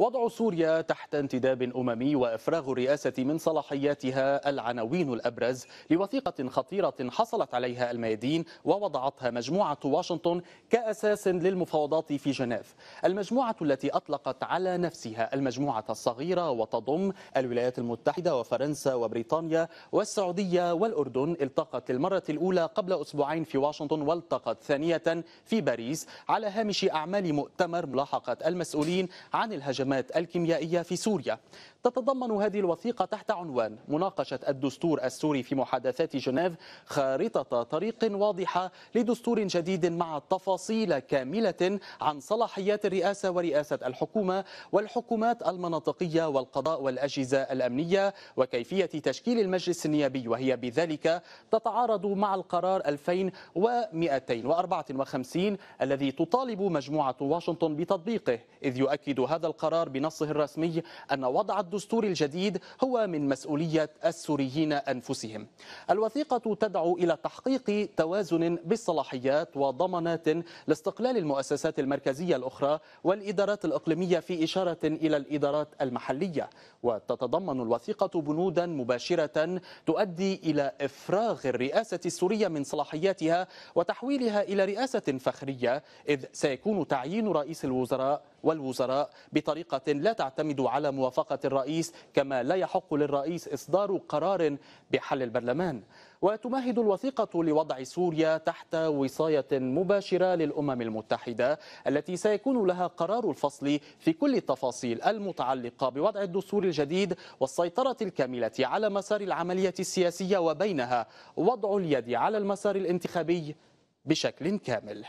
وضع سوريا تحت انتداب أممي وإفراغ الرئاسة من صلاحياتها العناوين الأبرز لوثيقة خطيرة حصلت عليها الميادين ووضعتها مجموعة واشنطن كأساس للمفاوضات في جنيف المجموعة التي أطلقت على نفسها المجموعة الصغيرة وتضم الولايات المتحدة وفرنسا وبريطانيا والسعودية والأردن التقت للمرة الأولى قبل أسبوعين في واشنطن والتقت ثانية في باريس على هامش أعمال مؤتمر ملاحقة المسؤولين عن الهجمات الأزمات الكيميائية في سوريا تتضمن هذه الوثيقة تحت عنوان مناقشة الدستور السوري في محادثات جنيف خارطة طريق واضحة لدستور جديد مع تفاصيل كاملة عن صلاحيات الرئاسة ورئاسة الحكومة والحكومات المناطقية والقضاء والأجهزة الأمنية وكيفية تشكيل المجلس النيابي وهي بذلك تتعارض مع القرار 2254 الذي تطالب مجموعة واشنطن بتطبيقه إذ يؤكد هذا القرار القرار بنصه الرسمي أن وضع الدستور الجديد هو من مسؤولية السوريين أنفسهم الوثيقة تدعو إلى تحقيق توازن بالصلاحيات وضمانات لاستقلال المؤسسات المركزية الأخرى والإدارات الإقليمية في إشارة إلى الإدارات المحلية وتتضمن الوثيقة بنودا مباشرة تؤدي إلى إفراغ الرئاسة السورية من صلاحياتها وتحويلها إلى رئاسة فخرية إذ سيكون تعيين رئيس الوزراء والوزراء بطريقة لا تعتمد على موافقة الرئيس كما لا يحق للرئيس إصدار قرار بحل البرلمان وتمهد الوثيقة لوضع سوريا تحت وصاية مباشرة للأمم المتحدة التي سيكون لها قرار الفصل في كل التفاصيل المتعلقة بوضع الدستور الجديد والسيطرة الكاملة على مسار العملية السياسية وبينها وضع اليد على المسار الانتخابي بشكل كامل